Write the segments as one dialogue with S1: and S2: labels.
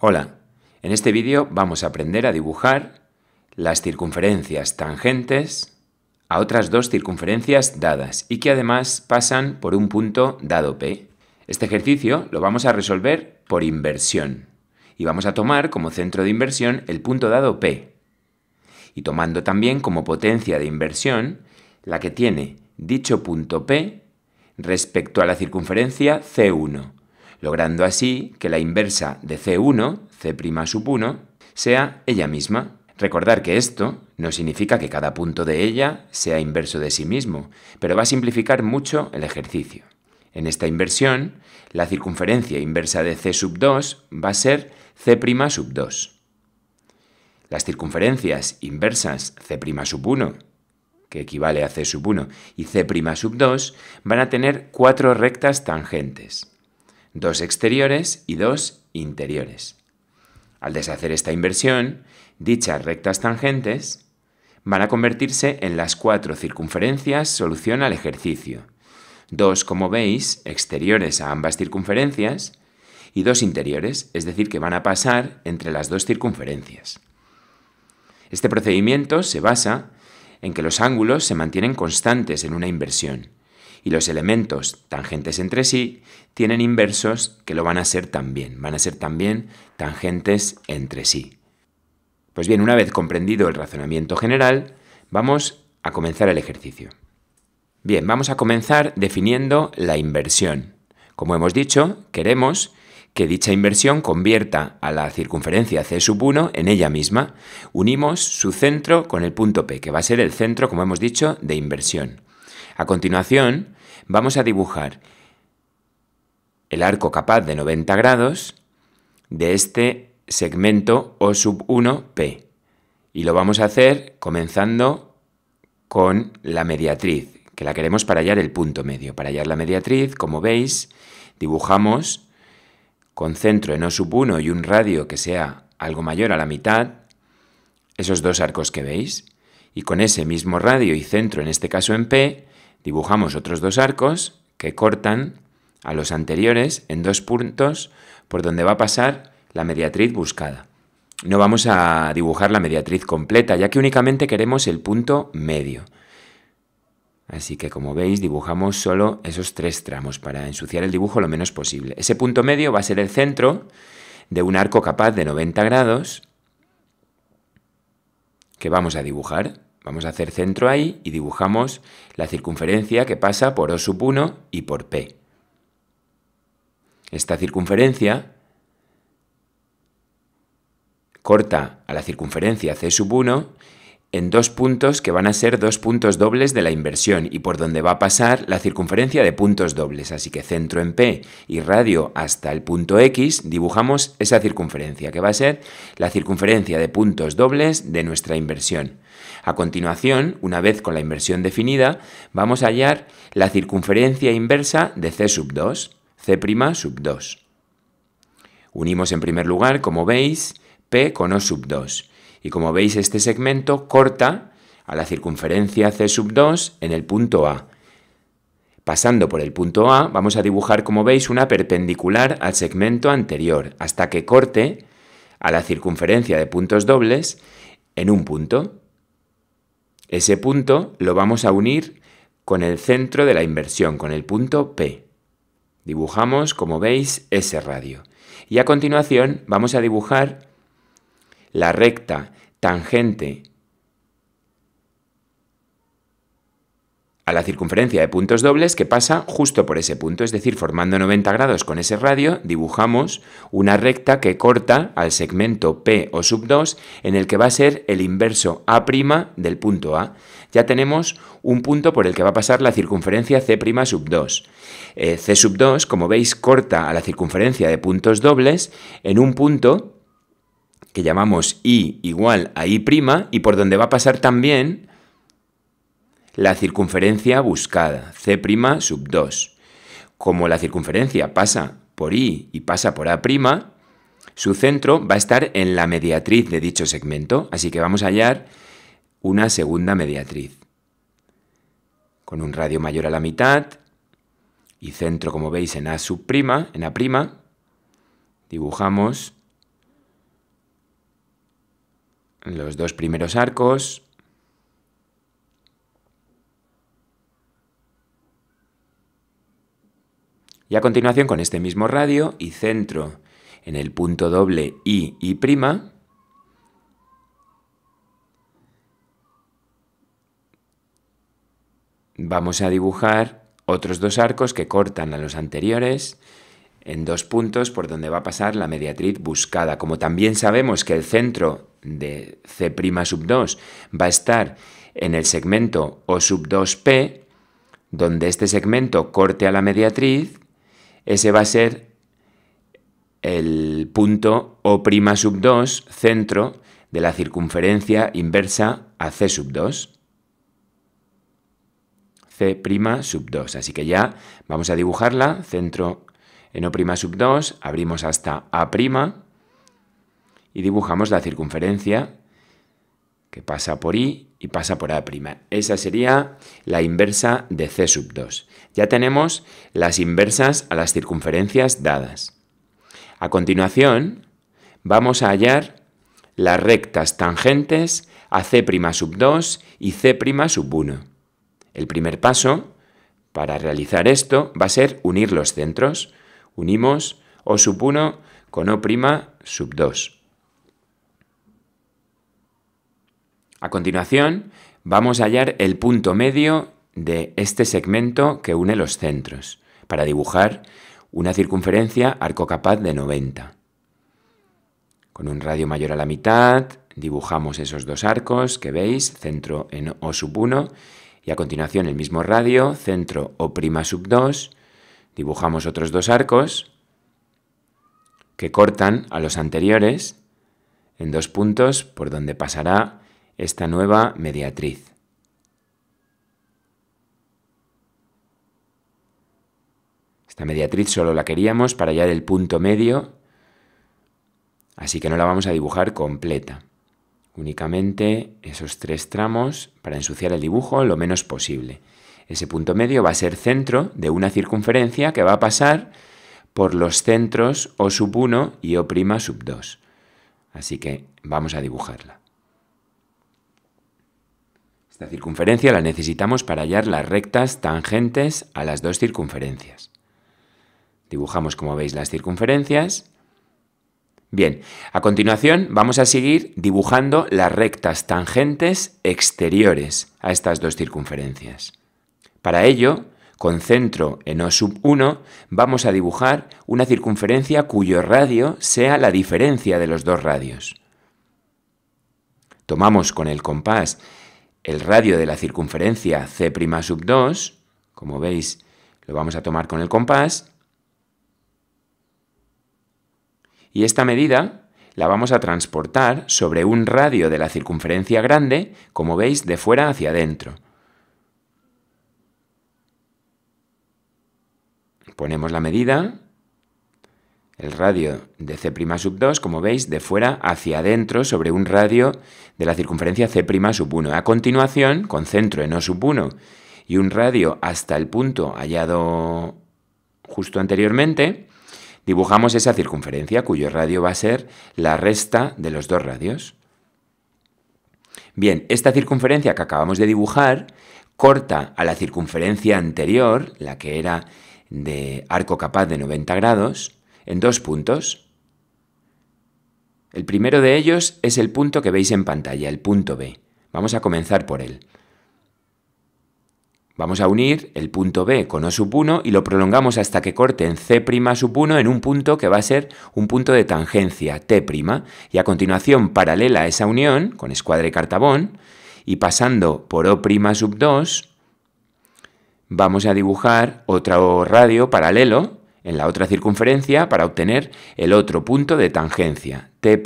S1: Hola, en este vídeo vamos a aprender a dibujar las circunferencias tangentes a otras dos circunferencias dadas y que además pasan por un punto dado P. Este ejercicio lo vamos a resolver por inversión y vamos a tomar como centro de inversión el punto dado P, y tomando también como potencia de inversión la que tiene dicho punto P respecto a la circunferencia C1, logrando así que la inversa de C1, C'1, sea ella misma. Recordar que esto no significa que cada punto de ella sea inverso de sí mismo, pero va a simplificar mucho el ejercicio. En esta inversión, la circunferencia inversa de C sub 2 va a ser C' sub 2. Las circunferencias inversas C'1, que equivale a C sub 1, y C' sub van a tener cuatro rectas tangentes, dos exteriores y dos interiores. Al deshacer esta inversión, dichas rectas tangentes van a convertirse en las cuatro circunferencias solución al ejercicio. Dos, como veis, exteriores a ambas circunferencias y dos interiores, es decir, que van a pasar entre las dos circunferencias. Este procedimiento se basa en que los ángulos se mantienen constantes en una inversión y los elementos tangentes entre sí tienen inversos que lo van a ser también, van a ser también tangentes entre sí. Pues bien, una vez comprendido el razonamiento general, vamos a comenzar el ejercicio. Bien, vamos a comenzar definiendo la inversión. Como hemos dicho, queremos que dicha inversión convierta a la circunferencia C 1 en ella misma. Unimos su centro con el punto P, que va a ser el centro, como hemos dicho, de inversión. A continuación, vamos a dibujar el arco capaz de 90 grados de este segmento O 1P. Y lo vamos a hacer comenzando con la mediatriz, que la queremos para hallar el punto medio. Para hallar la mediatriz, como veis, dibujamos con centro en o 1 y un radio que sea algo mayor a la mitad, esos dos arcos que veis, y con ese mismo radio y centro, en este caso en P, dibujamos otros dos arcos que cortan a los anteriores en dos puntos por donde va a pasar la mediatriz buscada. No vamos a dibujar la mediatriz completa, ya que únicamente queremos el punto medio. Así que como veis dibujamos solo esos tres tramos para ensuciar el dibujo lo menos posible. Ese punto medio va a ser el centro de un arco capaz de 90 grados que vamos a dibujar. Vamos a hacer centro ahí y dibujamos la circunferencia que pasa por O sub 1 y por P. Esta circunferencia corta a la circunferencia C sub 1 en dos puntos que van a ser dos puntos dobles de la inversión y por donde va a pasar la circunferencia de puntos dobles. Así que centro en P y radio hasta el punto X dibujamos esa circunferencia que va a ser la circunferencia de puntos dobles de nuestra inversión. A continuación, una vez con la inversión definida, vamos a hallar la circunferencia inversa de C sub 2, C' prima sub 2. Unimos en primer lugar, como veis, P con O sub 2 y como veis, este segmento corta a la circunferencia C sub 2 en el punto A. Pasando por el punto A, vamos a dibujar, como veis, una perpendicular al segmento anterior, hasta que corte a la circunferencia de puntos dobles en un punto. Ese punto lo vamos a unir con el centro de la inversión, con el punto P. Dibujamos, como veis, ese radio. Y a continuación vamos a dibujar la recta, tangente a la circunferencia de puntos dobles que pasa justo por ese punto, es decir, formando 90 grados con ese radio, dibujamos una recta que corta al segmento P o sub 2 en el que va a ser el inverso A' del punto A. Ya tenemos un punto por el que va a pasar la circunferencia C' sub 2. Eh, C sub 2, como veis, corta a la circunferencia de puntos dobles en un punto que llamamos I igual a I' y por donde va a pasar también la circunferencia buscada, C' sub 2. Como la circunferencia pasa por I y pasa por A', su centro va a estar en la mediatriz de dicho segmento, así que vamos a hallar una segunda mediatriz. Con un radio mayor a la mitad y centro, como veis, en A', en A', dibujamos los dos primeros arcos, Y a continuación con este mismo radio y centro en el punto doble I y prima. Vamos a dibujar otros dos arcos que cortan a los anteriores en dos puntos por donde va a pasar la mediatriz buscada. Como también sabemos que el centro de C' sub 2 va a estar en el segmento O sub 2P, donde este segmento corte a la mediatriz, ese va a ser el punto O' sub 2, centro de la circunferencia inversa a C sub 2. C' sub 2. Así que ya vamos a dibujarla, centro en O' sub 2, abrimos hasta A', y dibujamos la circunferencia que pasa por i y pasa por a'. Esa sería la inversa de c sub 2. Ya tenemos las inversas a las circunferencias dadas. A continuación, vamos a hallar las rectas tangentes a c' sub 2 y c' sub 1. El primer paso para realizar esto va a ser unir los centros. Unimos O sub 1 con O' sub 2. A continuación, vamos a hallar el punto medio de este segmento que une los centros, para dibujar una circunferencia arcocapaz de 90. Con un radio mayor a la mitad, dibujamos esos dos arcos que veis, centro en O sub 1, y a continuación el mismo radio, centro O prima sub 2, dibujamos otros dos arcos que cortan a los anteriores en dos puntos por donde pasará esta nueva mediatriz. Esta mediatriz solo la queríamos para hallar el punto medio, así que no la vamos a dibujar completa. Únicamente esos tres tramos para ensuciar el dibujo lo menos posible. Ese punto medio va a ser centro de una circunferencia que va a pasar por los centros O1 sub y O' sub 2. Así que vamos a dibujarla circunferencia la necesitamos para hallar las rectas tangentes a las dos circunferencias. Dibujamos, como veis, las circunferencias. Bien, a continuación vamos a seguir dibujando las rectas tangentes exteriores a estas dos circunferencias. Para ello, con centro en O sub 1, vamos a dibujar una circunferencia cuyo radio sea la diferencia de los dos radios. Tomamos con el compás el radio de la circunferencia C' sub 2, como veis, lo vamos a tomar con el compás, y esta medida la vamos a transportar sobre un radio de la circunferencia grande, como veis, de fuera hacia adentro. Ponemos la medida el radio de C' sub 2, como veis, de fuera hacia adentro sobre un radio de la circunferencia C' sub 1. A continuación, con centro en O sub 1 y un radio hasta el punto hallado justo anteriormente, dibujamos esa circunferencia cuyo radio va a ser la resta de los dos radios. Bien, esta circunferencia que acabamos de dibujar corta a la circunferencia anterior, la que era de arco capaz de 90 grados, en dos puntos. El primero de ellos es el punto que veis en pantalla, el punto B. Vamos a comenzar por él. Vamos a unir el punto B con O sub 1 y lo prolongamos hasta que corte en C' sub 1 en un punto que va a ser un punto de tangencia T'. Y a continuación, paralela a esa unión, con escuadra y cartabón, y pasando por O' sub vamos a dibujar otro radio paralelo en la otra circunferencia para obtener el otro punto de tangencia, t'.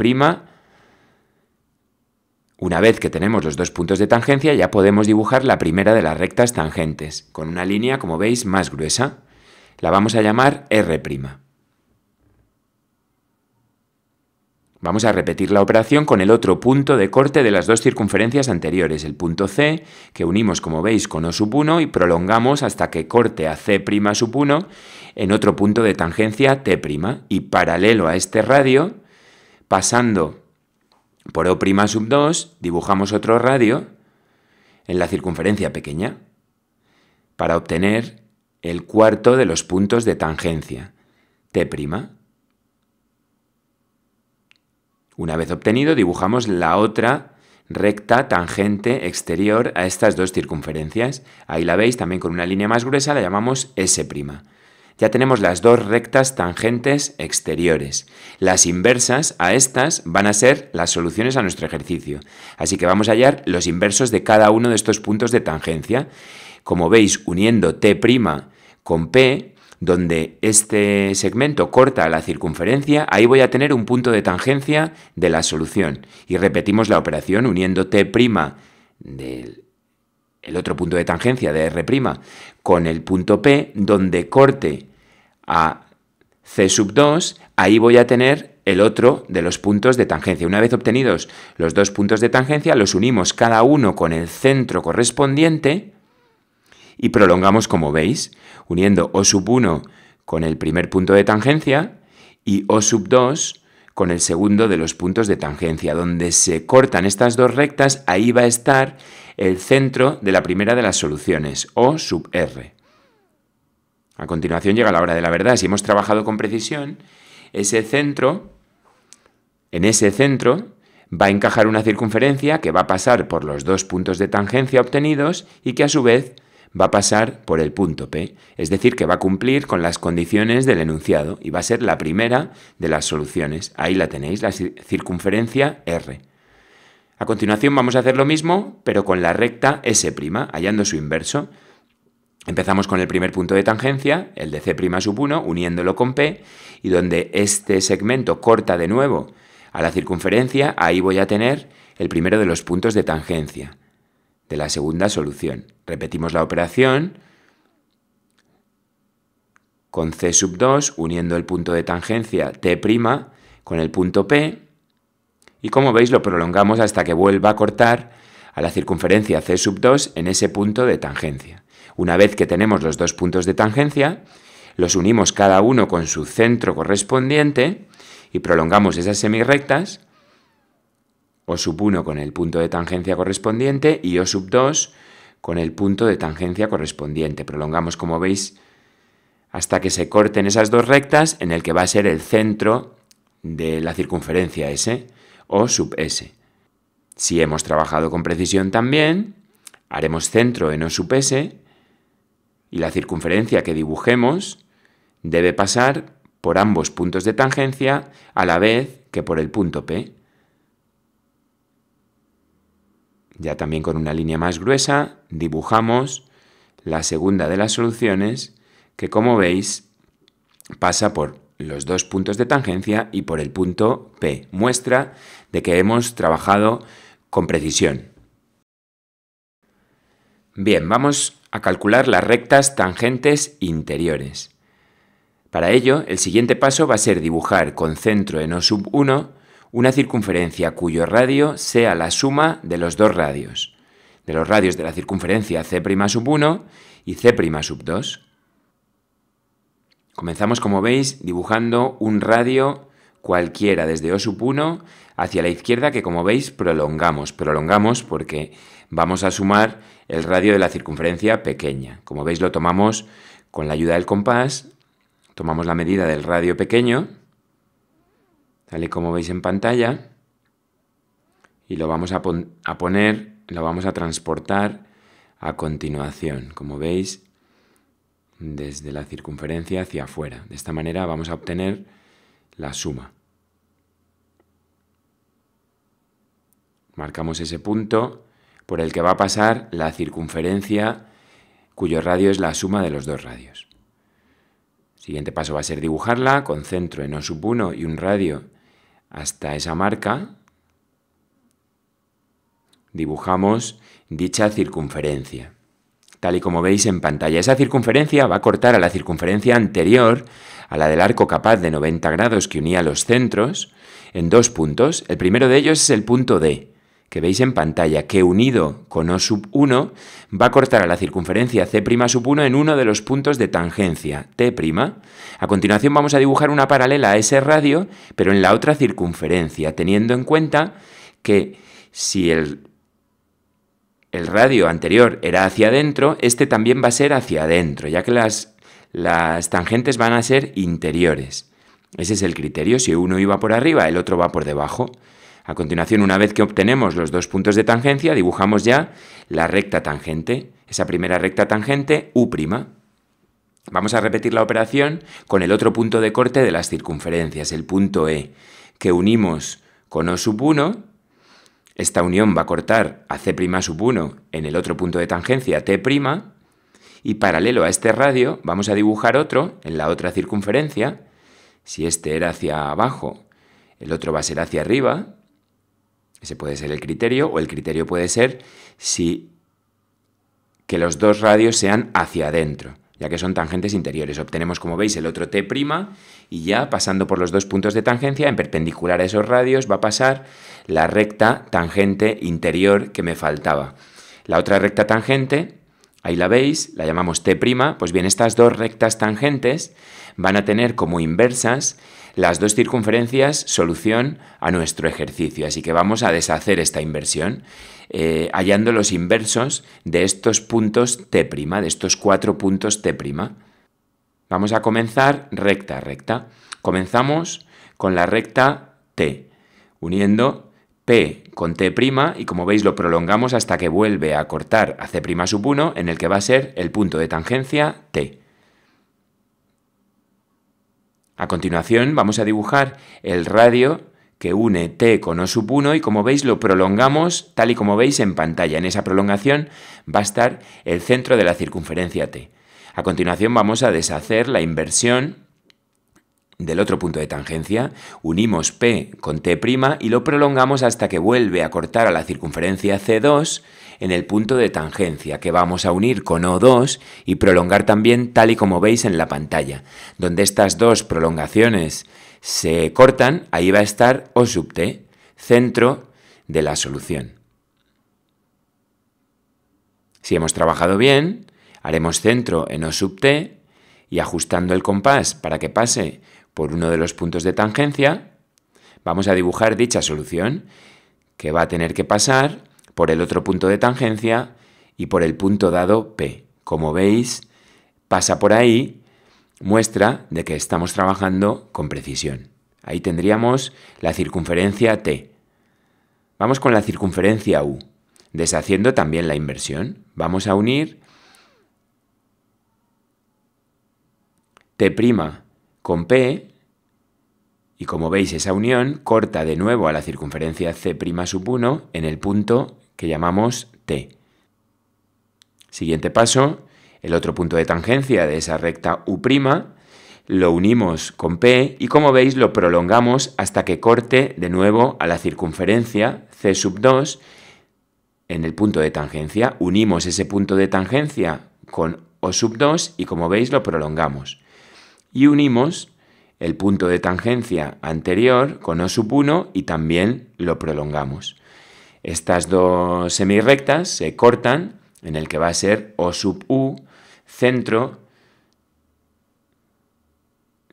S1: Una vez que tenemos los dos puntos de tangencia ya podemos dibujar la primera de las rectas tangentes, con una línea, como veis, más gruesa. La vamos a llamar R'. Vamos a repetir la operación con el otro punto de corte de las dos circunferencias anteriores, el punto C, que unimos como veis con O sub 1 y prolongamos hasta que corte a C' sub en otro punto de tangencia T' y paralelo a este radio, pasando por O' sub 2, dibujamos otro radio en la circunferencia pequeña para obtener el cuarto de los puntos de tangencia T'. Una vez obtenido, dibujamos la otra recta tangente exterior a estas dos circunferencias. Ahí la veis también con una línea más gruesa, la llamamos S'. Ya tenemos las dos rectas tangentes exteriores. Las inversas a estas van a ser las soluciones a nuestro ejercicio. Así que vamos a hallar los inversos de cada uno de estos puntos de tangencia. Como veis, uniendo T' con P, donde este segmento corta la circunferencia, ahí voy a tener un punto de tangencia de la solución. Y repetimos la operación uniendo t' del el otro punto de tangencia de r' con el punto P, donde corte a c sub 2, ahí voy a tener el otro de los puntos de tangencia. Una vez obtenidos los dos puntos de tangencia, los unimos cada uno con el centro correspondiente y prolongamos como veis, uniendo O sub 1 con el primer punto de tangencia y O sub 2 con el segundo de los puntos de tangencia. Donde se cortan estas dos rectas, ahí va a estar el centro de la primera de las soluciones, O sub R. A continuación llega la hora de la verdad. Si hemos trabajado con precisión, ese centro, en ese centro, va a encajar una circunferencia que va a pasar por los dos puntos de tangencia obtenidos y que a su vez va a pasar por el punto P, es decir, que va a cumplir con las condiciones del enunciado y va a ser la primera de las soluciones. Ahí la tenéis, la circunferencia R. A continuación vamos a hacer lo mismo, pero con la recta S', hallando su inverso. Empezamos con el primer punto de tangencia, el de C' sub 1, uniéndolo con P, y donde este segmento corta de nuevo a la circunferencia, ahí voy a tener el primero de los puntos de tangencia de la segunda solución. Repetimos la operación con C sub 2 uniendo el punto de tangencia T' con el punto P y como veis lo prolongamos hasta que vuelva a cortar a la circunferencia C sub 2 en ese punto de tangencia. Una vez que tenemos los dos puntos de tangencia, los unimos cada uno con su centro correspondiente y prolongamos esas semirrectas, O sub 1 con el punto de tangencia correspondiente y O sub 2 con el punto de tangencia correspondiente. Prolongamos, como veis, hasta que se corten esas dos rectas en el que va a ser el centro de la circunferencia S o sub S. Si hemos trabajado con precisión también, haremos centro en O sub S y la circunferencia que dibujemos debe pasar por ambos puntos de tangencia a la vez que por el punto P. Ya también con una línea más gruesa dibujamos la segunda de las soluciones que como veis pasa por los dos puntos de tangencia y por el punto P, muestra de que hemos trabajado con precisión. Bien, vamos a calcular las rectas tangentes interiores. Para ello, el siguiente paso va a ser dibujar con centro en O 1 una circunferencia cuyo radio sea la suma de los dos radios, de los radios de la circunferencia c' 1 y c' sub Comenzamos, como veis, dibujando un radio cualquiera desde O sub 1 hacia la izquierda que, como veis, prolongamos. Prolongamos porque vamos a sumar el radio de la circunferencia pequeña. Como veis, lo tomamos con la ayuda del compás, tomamos la medida del radio pequeño, tal y como veis en pantalla, y lo vamos a, poner, lo vamos a transportar a continuación, como veis, desde la circunferencia hacia afuera. De esta manera vamos a obtener la suma. Marcamos ese punto por el que va a pasar la circunferencia cuyo radio es la suma de los dos radios. Siguiente paso va a ser dibujarla con centro en O1 y un radio hasta esa marca, dibujamos dicha circunferencia. Tal y como veis en pantalla, esa circunferencia va a cortar a la circunferencia anterior, a la del arco capaz de 90 grados que unía los centros, en dos puntos. El primero de ellos es el punto D, que veis en pantalla, que unido con O sub 1 va a cortar a la circunferencia C' 1 en uno de los puntos de tangencia T'. A continuación vamos a dibujar una paralela a ese radio, pero en la otra circunferencia, teniendo en cuenta que si el, el radio anterior era hacia adentro, este también va a ser hacia adentro, ya que las, las tangentes van a ser interiores. Ese es el criterio, si uno iba por arriba, el otro va por debajo. A continuación, una vez que obtenemos los dos puntos de tangencia, dibujamos ya la recta tangente, esa primera recta tangente U'. Vamos a repetir la operación con el otro punto de corte de las circunferencias, el punto E, que unimos con O sub 1. Esta unión va a cortar a C' 1 en el otro punto de tangencia, T', y paralelo a este radio vamos a dibujar otro en la otra circunferencia. Si este era hacia abajo, el otro va a ser hacia arriba. Ese puede ser el criterio o el criterio puede ser si que los dos radios sean hacia adentro, ya que son tangentes interiores. Obtenemos, como veis, el otro t' y ya pasando por los dos puntos de tangencia, en perpendicular a esos radios va a pasar la recta tangente interior que me faltaba. La otra recta tangente, ahí la veis, la llamamos t', pues bien, estas dos rectas tangentes van a tener como inversas las dos circunferencias solución a nuestro ejercicio. Así que vamos a deshacer esta inversión eh, hallando los inversos de estos puntos T', de estos cuatro puntos T'. Vamos a comenzar recta, recta. Comenzamos con la recta T, uniendo P con T' y como veis lo prolongamos hasta que vuelve a cortar a C'1, en el que va a ser el punto de tangencia T. A continuación vamos a dibujar el radio que une t con o sub 1 y como veis lo prolongamos tal y como veis en pantalla. En esa prolongación va a estar el centro de la circunferencia t. A continuación vamos a deshacer la inversión del otro punto de tangencia, unimos P con T' y lo prolongamos hasta que vuelve a cortar a la circunferencia C2 en el punto de tangencia que vamos a unir con O2 y prolongar también tal y como veis en la pantalla. Donde estas dos prolongaciones se cortan, ahí va a estar O sub T, centro de la solución. Si hemos trabajado bien, haremos centro en O sub T y ajustando el compás para que pase por uno de los puntos de tangencia, vamos a dibujar dicha solución que va a tener que pasar por el otro punto de tangencia y por el punto dado P. Como veis, pasa por ahí, muestra de que estamos trabajando con precisión. Ahí tendríamos la circunferencia T. Vamos con la circunferencia U, deshaciendo también la inversión. Vamos a unir T' con P y como veis esa unión corta de nuevo a la circunferencia C' sub 1 en el punto que llamamos T. Siguiente paso, el otro punto de tangencia de esa recta U', lo unimos con P y como veis lo prolongamos hasta que corte de nuevo a la circunferencia C sub 2 en el punto de tangencia. Unimos ese punto de tangencia con O sub 2 y como veis lo prolongamos. Y unimos el punto de tangencia anterior con O sub 1 y también lo prolongamos. Estas dos semirrectas se cortan en el que va a ser O sub U, centro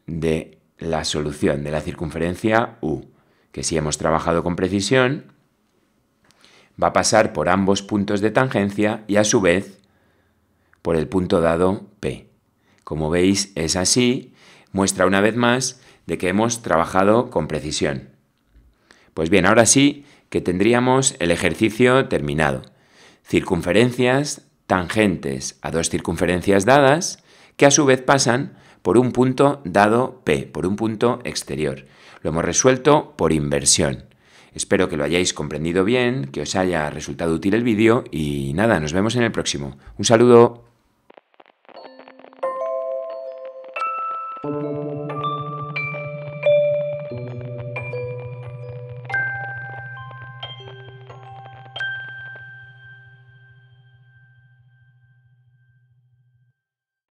S1: de la solución de la circunferencia U, que si hemos trabajado con precisión, va a pasar por ambos puntos de tangencia y a su vez por el punto dado P. Como veis es así, muestra una vez más de que hemos trabajado con precisión. Pues bien, ahora sí que tendríamos el ejercicio terminado. Circunferencias tangentes a dos circunferencias dadas que a su vez pasan por un punto dado P, por un punto exterior. Lo hemos resuelto por inversión. Espero que lo hayáis comprendido bien, que os haya resultado útil el vídeo y nada, nos vemos en el próximo. Un saludo.